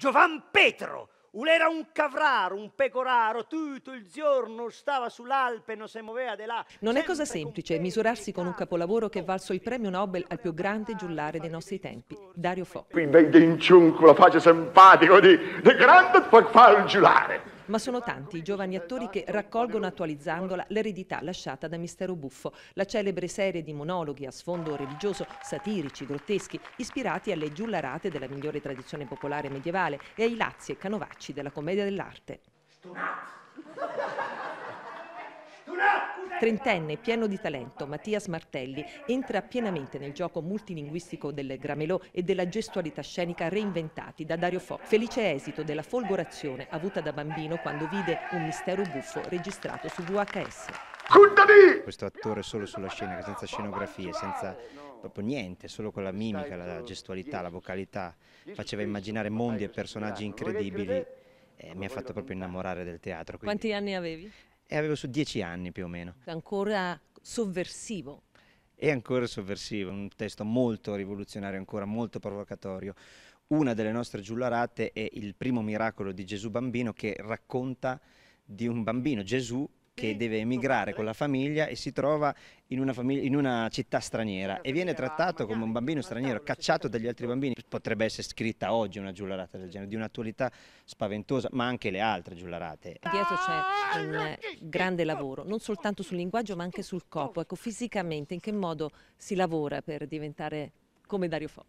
Giovan Petro, era un cavraro, un pecoraro, tutto il giorno stava sull'Alpe, non si muoveva di là. Non è cosa semplice misurarsi con un capolavoro che è valso il premio Nobel al più grande giullare dei nostri tempi, Dario Fo. Qui vedi in ciunco la faccia simpatica di, di grande far il giullare ma sono tanti i giovani attori che raccolgono attualizzandola l'eredità lasciata da Mistero Buffo, la celebre serie di monologhi a sfondo religioso, satirici, grotteschi, ispirati alle giullarate della migliore tradizione popolare medievale e ai lazzi e canovacci della commedia dell'arte. Stonati! Trentenne, pieno di talento, Mattias Martelli entra pienamente nel gioco multilinguistico del gramelò e della gestualità scenica reinventati da Dario Fo. Felice esito della folgorazione avuta da bambino quando vide un mistero buffo registrato su VHS. Questo attore solo sulla scena, senza scenografie, senza proprio niente, solo con la mimica, la gestualità, la vocalità, faceva immaginare mondi e personaggi incredibili. Eh, mi ha fatto proprio innamorare del teatro. Quindi. Quanti anni avevi? e avevo su dieci anni più o meno. Ancora sovversivo. E ancora sovversivo, un testo molto rivoluzionario, ancora molto provocatorio. Una delle nostre giullarate è Il primo miracolo di Gesù bambino che racconta di un bambino, Gesù, che deve emigrare con la famiglia e si trova in una, famiglia, in una città straniera e viene trattato come un bambino straniero, cacciato dagli altri bambini. Potrebbe essere scritta oggi una giullarata del genere, di un'attualità spaventosa, ma anche le altre giullarate. Dietro c'è ah, un grande lavoro, non soltanto sul linguaggio ma anche sul corpo. Ecco, fisicamente in che modo si lavora per diventare come Dario Fo?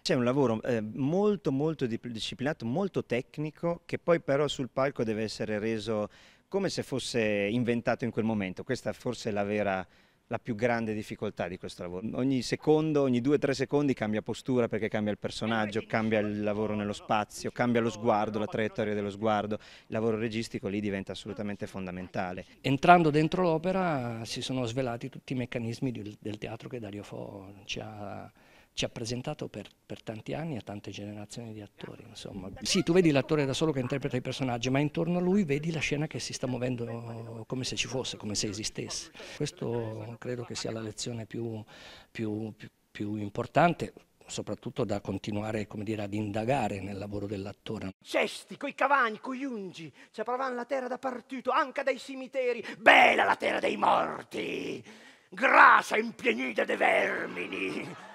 C'è un lavoro eh, molto molto disciplinato, molto tecnico, che poi però sul palco deve essere reso come se fosse inventato in quel momento. Questa forse è la vera la più grande difficoltà di questo lavoro. Ogni secondo, ogni due o tre secondi cambia postura perché cambia il personaggio, cambia il lavoro nello spazio, cambia lo sguardo, la traiettoria dello sguardo. Il lavoro registico lì diventa assolutamente fondamentale. Entrando dentro l'opera si sono svelati tutti i meccanismi del, teatro che Dario Fo ci ha ci ha presentato per, per, tanti anni a tante generazioni di attori. Insomma. Sì, tu vedi l'attore da solo che interpreta i personaggi, ma intorno a lui vedi la scena che si sta muovendo come se ci fosse, come se esistesse. Questo credo che sia la lezione più, più, più, più importante, soprattutto da continuare dire, ad indagare nel lavoro dell'attore. Cesti, coi cavani, coi ungi, ci provano la terra da partito, anche dai cimiteri, bella la terra dei morti, grassa impienita de vermini.